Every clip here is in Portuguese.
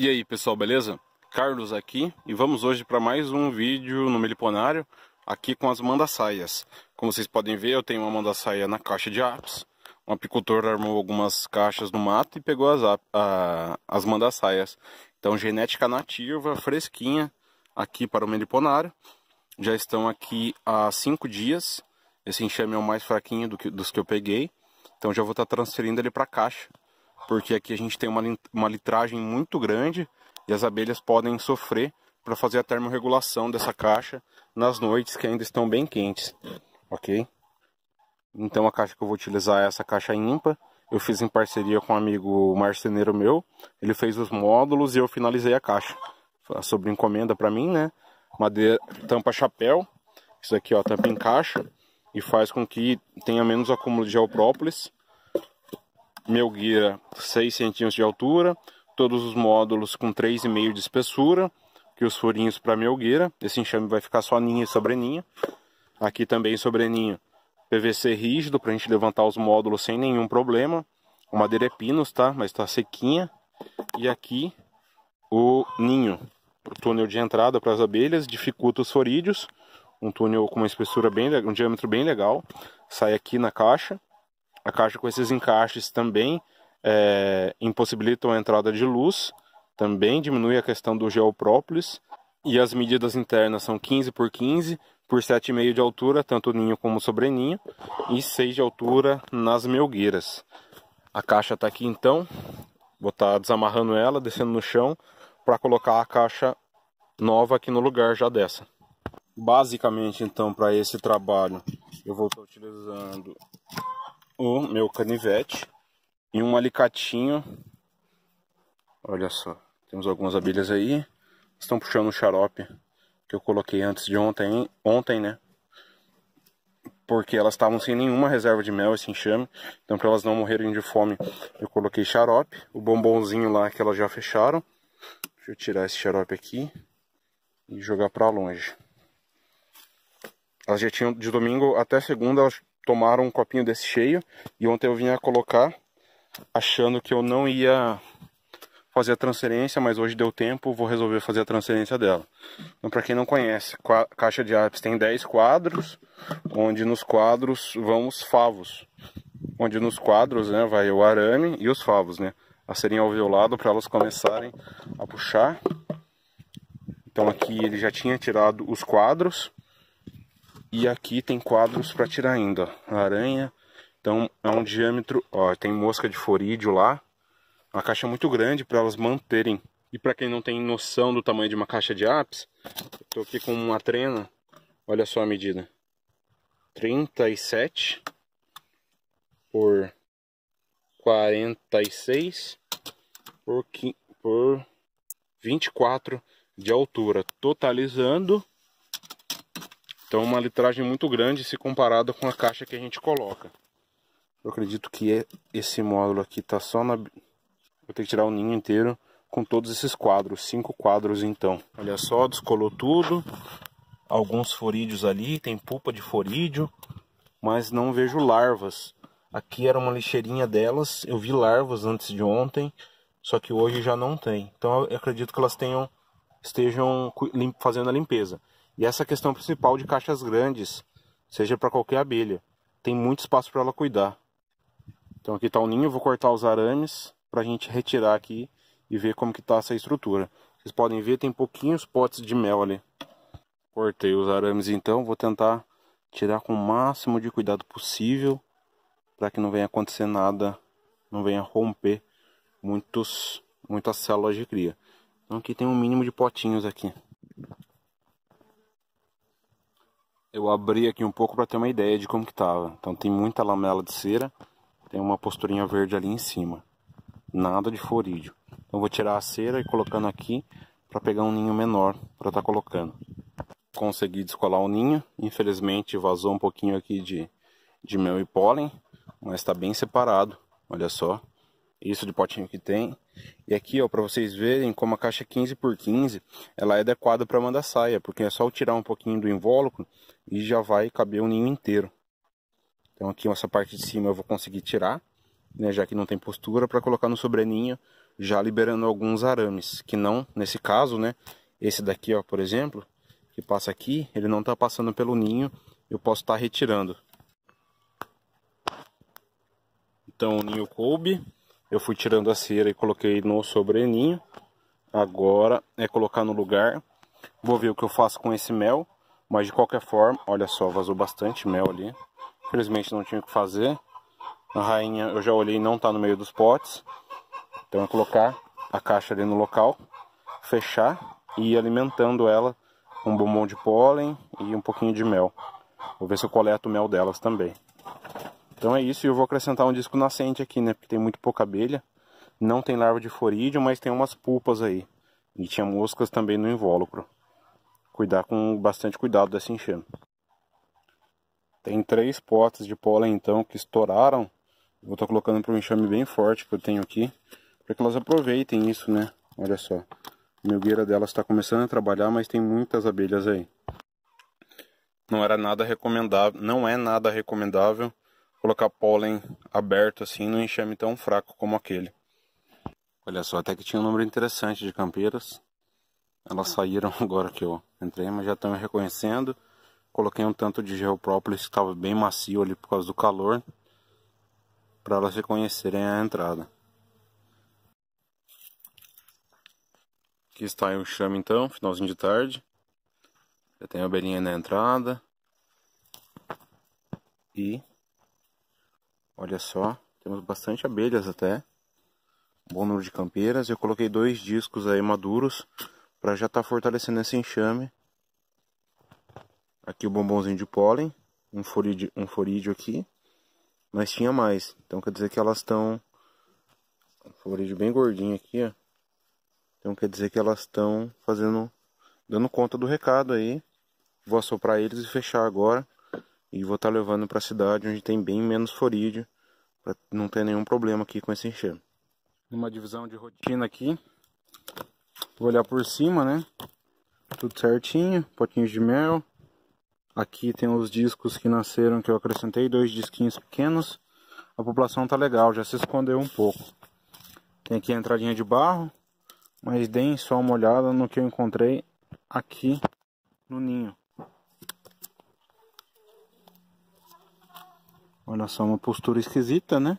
E aí pessoal, beleza? Carlos aqui e vamos hoje para mais um vídeo no Meliponário aqui com as mandaçaias. Como vocês podem ver, eu tenho uma mandassaia na caixa de apis. Um apicultor armou algumas caixas no mato e pegou as, a, as mandaçaias. Então, genética nativa, fresquinha, aqui para o Meliponário. Já estão aqui há cinco dias. Esse enxame é o mais fraquinho do que, dos que eu peguei. Então, já vou estar tá transferindo ele para a caixa porque aqui a gente tem uma, uma litragem muito grande e as abelhas podem sofrer para fazer a termorregulação dessa caixa nas noites que ainda estão bem quentes, ok? Então a caixa que eu vou utilizar é essa caixa ímpar, eu fiz em parceria com um amigo marceneiro meu, ele fez os módulos e eu finalizei a caixa, sobre encomenda para mim, né? Madeira, tampa chapéu, isso aqui ó, tampa em caixa e faz com que tenha menos acúmulo de geoprópolis meu guia 6 centímetros de altura, todos os módulos com 3,5 de espessura, que os furinhos para melgueira, esse enxame vai ficar só ninha e sobreninha. Aqui também sobreninho PVC rígido para a gente levantar os módulos sem nenhum problema. madeira é pinos, tá? Mas está sequinha. E aqui o ninho, o túnel de entrada para as abelhas, dificulta os forídeos. Um túnel com uma espessura bem, um diâmetro bem legal. Sai aqui na caixa. A caixa com esses encaixes também é, impossibilitam a entrada de luz, também diminui a questão do geoprópolis. E as medidas internas são 15 por 15 por 7,5 de altura, tanto ninho como sobreninho, e 6 de altura nas melgueiras. A caixa está aqui então, vou estar tá desamarrando ela, descendo no chão, para colocar a caixa nova aqui no lugar já dessa. Basicamente então para esse trabalho eu vou estar tá utilizando o meu canivete e um alicatinho. Olha só, temos algumas abelhas aí. Estão puxando o xarope que eu coloquei antes de ontem, ontem, né? Porque elas estavam sem nenhuma reserva de mel, esse enxame. Então, para elas não morrerem de fome, eu coloquei xarope. O bombonzinho lá que elas já fecharam. Deixa eu tirar esse xarope aqui e jogar para longe. Elas já tinham de domingo até segunda, elas tomaram um copinho desse cheio e ontem eu vinha colocar achando que eu não ia fazer a transferência, mas hoje deu tempo, vou resolver fazer a transferência dela. Então, para quem não conhece, caixa de ápice tem 10 quadros, onde nos quadros vão os favos. Onde nos quadros, né, vai o arame e os favos, né? A serinha alveolado para elas começarem a puxar. Então aqui ele já tinha tirado os quadros e aqui tem quadros para tirar ainda. A aranha. Então é um diâmetro. Ó, tem mosca de forídeo lá. Uma caixa muito grande para elas manterem. E para quem não tem noção do tamanho de uma caixa de ápice, eu tô aqui com uma trena. Olha só a medida. 37 por 46 por, por 24 de altura, totalizando então é uma litragem muito grande se comparada com a caixa que a gente coloca. Eu acredito que é, esse módulo aqui tá só na... Vou ter que tirar o ninho inteiro com todos esses quadros, cinco quadros então. Olha só, descolou tudo. Alguns forídeos ali, tem pupa de forídeo, mas não vejo larvas. Aqui era uma lixeirinha delas, eu vi larvas antes de ontem, só que hoje já não tem. Então eu acredito que elas tenham estejam fazendo a limpeza. E essa é questão principal de caixas grandes, seja para qualquer abelha, tem muito espaço para ela cuidar. Então aqui está o ninho, vou cortar os arames para a gente retirar aqui e ver como que está essa estrutura. Vocês podem ver, tem pouquinhos potes de mel ali. Cortei os arames então, vou tentar tirar com o máximo de cuidado possível para que não venha acontecer nada, não venha romper muitos, muitas células de cria. Então aqui tem um mínimo de potinhos aqui. Eu abri aqui um pouco para ter uma ideia de como que tava. Então tem muita lamela de cera, tem uma posturinha verde ali em cima. Nada de florídeo. Então vou tirar a cera e colocando aqui para pegar um ninho menor para estar tá colocando. Consegui descolar o ninho, infelizmente vazou um pouquinho aqui de, de mel e pólen, mas está bem separado, olha só isso de potinho que tem. E aqui, ó, para vocês verem como a caixa 15 é por 15, ela é adequada para mandar saia, porque é só tirar um pouquinho do invólucro e já vai caber o ninho inteiro. Então aqui essa parte de cima eu vou conseguir tirar, né, já que não tem postura, para colocar no sobreninho, já liberando alguns arames, que não, nesse caso, né, esse daqui, ó, por exemplo, que passa aqui, ele não está passando pelo ninho, eu posso estar tá retirando. Então o ninho coube, eu fui tirando a cera e coloquei no sobreninho. Agora é colocar no lugar. Vou ver o que eu faço com esse mel. Mas de qualquer forma, olha só, vazou bastante mel ali. Infelizmente não tinha o que fazer. A rainha eu já olhei não está no meio dos potes. Então é colocar a caixa ali no local, fechar e ir alimentando ela com um bombom de pólen e um pouquinho de mel. Vou ver se eu coleto o mel delas também. Então é isso, e eu vou acrescentar um disco nascente aqui, né? Porque tem muito pouca abelha. Não tem larva de forídeo, mas tem umas pulpas aí. E tinha moscas também no invólucro. Cuidar com bastante cuidado desse enxame. Tem três potes de pólen então que estouraram. Eu estar colocando para um enxame bem forte que eu tenho aqui. Para que elas aproveitem isso, né? Olha só. A milgueira delas está começando a trabalhar, mas tem muitas abelhas aí. Não era nada recomendável, não é nada recomendável colocar pólen aberto assim no enxame tão fraco como aquele. Olha só, até que tinha um número interessante de campeiras. Elas saíram agora que eu entrei, mas já estão reconhecendo. Coloquei um tanto de geoprópolis que estava bem macio ali por causa do calor, para elas reconhecerem a entrada. Aqui está o chame então, finalzinho de tarde. Já tem a abelhinha na entrada. E Olha só, temos bastante abelhas até. Um bom número de campeiras. Eu coloquei dois discos aí maduros para já estar tá fortalecendo esse enxame. Aqui o bombonzinho de pólen, um forídeo, um forídeo aqui. Mas tinha mais, então quer dizer que elas estão... Um forídeo bem gordinho aqui, ó. Então quer dizer que elas estão fazendo... Dando conta do recado aí. Vou assoprar eles e fechar agora e vou estar tá levando para a cidade onde tem bem menos florídeo, para não ter nenhum problema aqui com esse enxergo. Numa divisão de rotina aqui, vou olhar por cima, né? Tudo certinho, potinhos de mel. Aqui tem os discos que nasceram que eu acrescentei, dois disquinhos pequenos. A população tá legal, já se escondeu um pouco. Tem aqui a entradinha de barro, mas deem só uma olhada no que eu encontrei aqui no ninho. Olha só, uma postura esquisita, né?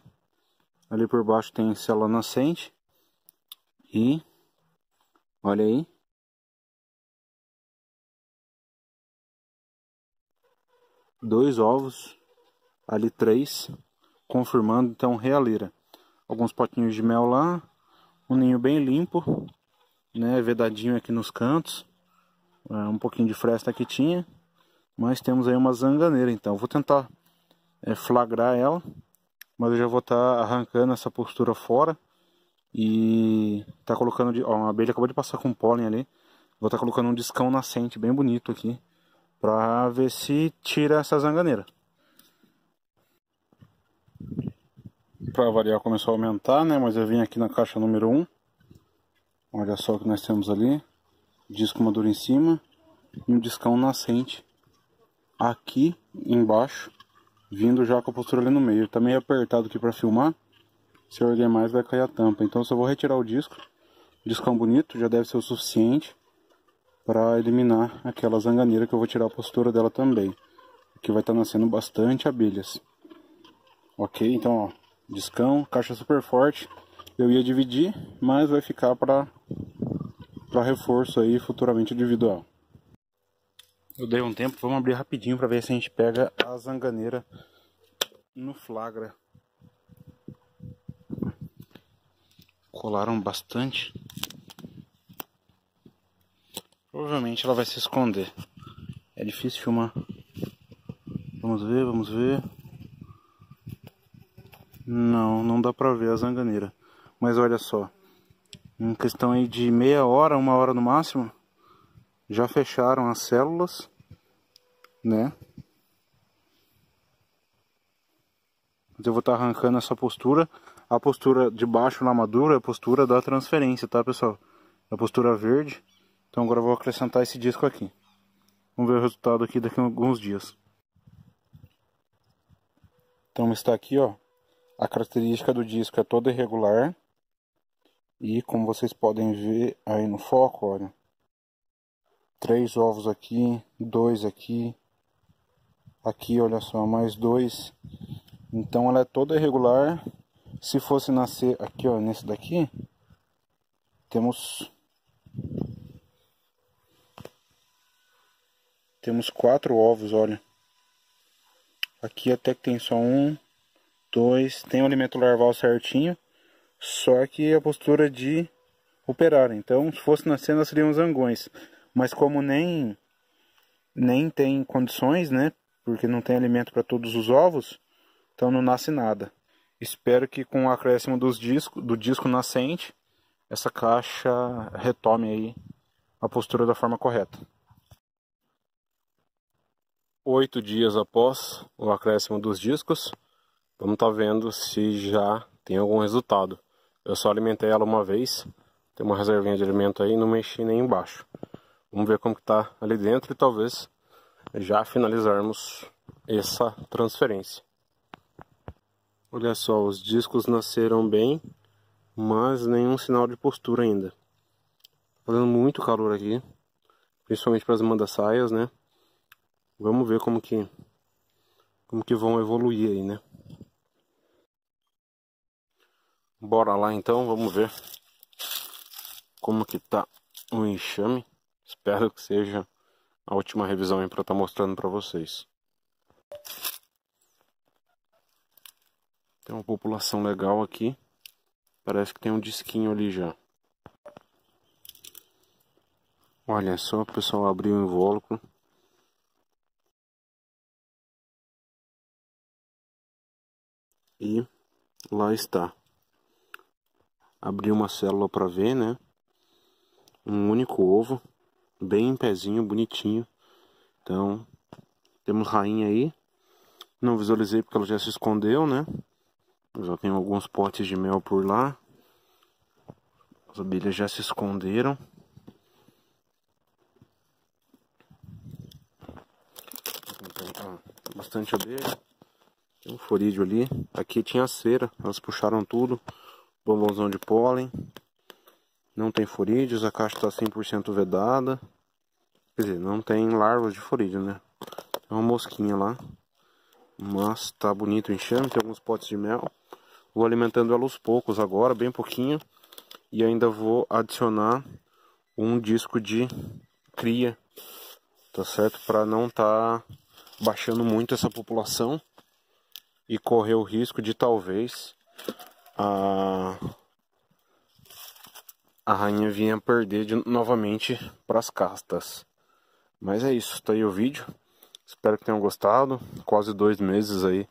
Ali por baixo tem célula nascente. E olha aí. Dois ovos, ali três, confirmando então realeira. Alguns potinhos de mel lá, um ninho bem limpo, né, vedadinho aqui nos cantos. É, um pouquinho de fresta que tinha, mas temos aí uma zanganeira então. Vou tentar é, flagrar ela, mas eu já vou estar tá arrancando essa postura fora e tá colocando de, ó, uma abelha acabou de passar com pólen ali. Vou estar tá colocando um discão nascente bem bonito aqui para ver se tira essa zanganeira. Para variar começou a aumentar, né? Mas eu vim aqui na caixa número 1. Olha só o que nós temos ali. Disco maduro em cima e um discão nascente aqui embaixo vindo já com a postura ali no meio. Tá meio apertado aqui para filmar. Se eu erguer mais vai cair a tampa. Então eu só vou retirar o disco. O discão bonito já deve ser o suficiente para eliminar aquela zanganeira que eu vou tirar a postura dela também. Que vai estar tá nascendo bastante abelhas. Ok, então ó, discão, caixa super forte. Eu ia dividir, mas vai ficar para reforço aí futuramente individual. Eu dei um tempo, vamos abrir rapidinho para ver se a gente pega a zanganeira no flagra. Colaram bastante. Provavelmente ela vai se esconder. É difícil filmar. Vamos ver, vamos ver. Não, não dá pra ver a zanganeira. Mas olha só. Em questão aí de meia hora, uma hora no máximo, já fecharam as células, né? Mas eu vou estar tá arrancando essa postura. A postura de baixo na madura é a postura da transferência, tá pessoal? É a postura verde. Então agora eu vou acrescentar esse disco aqui. Vamos ver o resultado aqui daqui a alguns dias. Então está aqui, ó. A característica do disco é toda irregular. E como vocês podem ver aí no foco, olha três ovos aqui, dois aqui, aqui olha só, mais dois. Então ela é toda irregular. Se fosse nascer aqui, ó, nesse daqui, temos temos quatro ovos, olha. Aqui até que tem só um, dois, tem o alimento larval certinho, só que a postura de operar. Então, se fosse nascer, nós seríamos zangões mas como nem nem tem condições, né? Porque não tem alimento para todos os ovos, então não nasce nada. Espero que com o acréscimo dos discos, do disco nascente, essa caixa retome aí a postura da forma correta. Oito dias após o acréscimo dos discos, vamos estar tá vendo se já tem algum resultado. Eu só alimentei ela uma vez, tem uma reservinha de alimento aí, não mexi nem embaixo. Vamos ver como está ali dentro e talvez já finalizarmos essa transferência. Olha só, os discos nasceram bem, mas nenhum sinal de postura ainda. Tá fazendo muito calor aqui, principalmente para as mandasaias, né? Vamos ver como que como que vão evoluir aí, né? Bora lá então, vamos ver como que tá o enxame. Espero que seja a última revisão para estar tá mostrando para vocês. Tem uma população legal aqui. Parece que tem um disquinho ali já. Olha só, pessoal, abriu o invólucro. E lá está. Abriu uma célula para ver, né? Um único ovo bem em pezinho, bonitinho. Então, temos rainha aí. Não visualizei porque ela já se escondeu, né? já tem alguns potes de mel por lá. As abelhas já se esconderam. Então, tá bastante abelha. Tem um forídeo ali. Aqui tinha cera. Elas puxaram tudo. Bombonzão de pólen. Não tem forídeos a caixa está 100% vedada. Quer dizer, não tem larvas de forídeo né? É uma mosquinha lá. Mas tá bonito o enxame, tem alguns potes de mel. Vou alimentando ela aos poucos agora, bem pouquinho. E ainda vou adicionar um disco de cria, tá certo? Para não estar tá baixando muito essa população e correr o risco de talvez a a rainha vinha perder de, novamente para as castas. Mas é isso, tá aí o vídeo. Espero que tenham gostado. Quase dois meses aí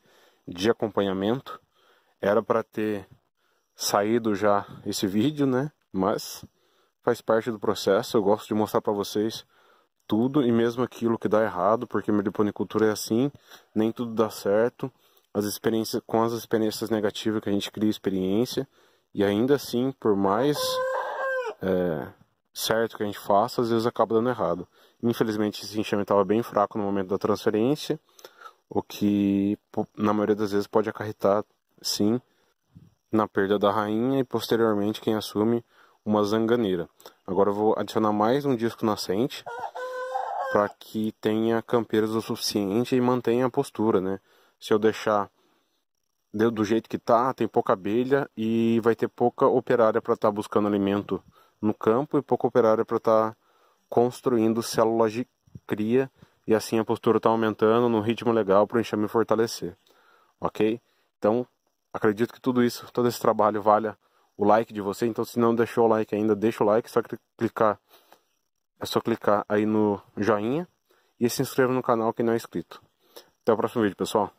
de acompanhamento. Era para ter saído já esse vídeo, né? Mas faz parte do processo. Eu gosto de mostrar para vocês tudo e mesmo aquilo que dá errado, porque meliponicultura é assim, nem tudo dá certo. As experiências com as experiências negativas que a gente cria experiência e ainda assim, por mais é, certo que a gente faça, às vezes acaba dando errado. Infelizmente, esse enxame estava bem fraco no momento da transferência, o que na maioria das vezes pode acarretar, sim, na perda da rainha e posteriormente quem assume uma zanganeira. Agora eu vou adicionar mais um disco nascente para que tenha campeiros o suficiente e mantenha a postura, né? Se eu deixar do jeito que tá, tem pouca abelha e vai ter pouca operária para estar tá buscando alimento no campo e pouco operário para estar tá construindo células de cria e assim a postura está aumentando no ritmo legal para o enxame fortalecer, ok? Então, acredito que tudo isso, todo esse trabalho valha o like de você. Então, se não deixou o like ainda, deixa o like, é só clicar, é só clicar aí no joinha e se inscreva no canal quem não é inscrito. Até o próximo vídeo, pessoal.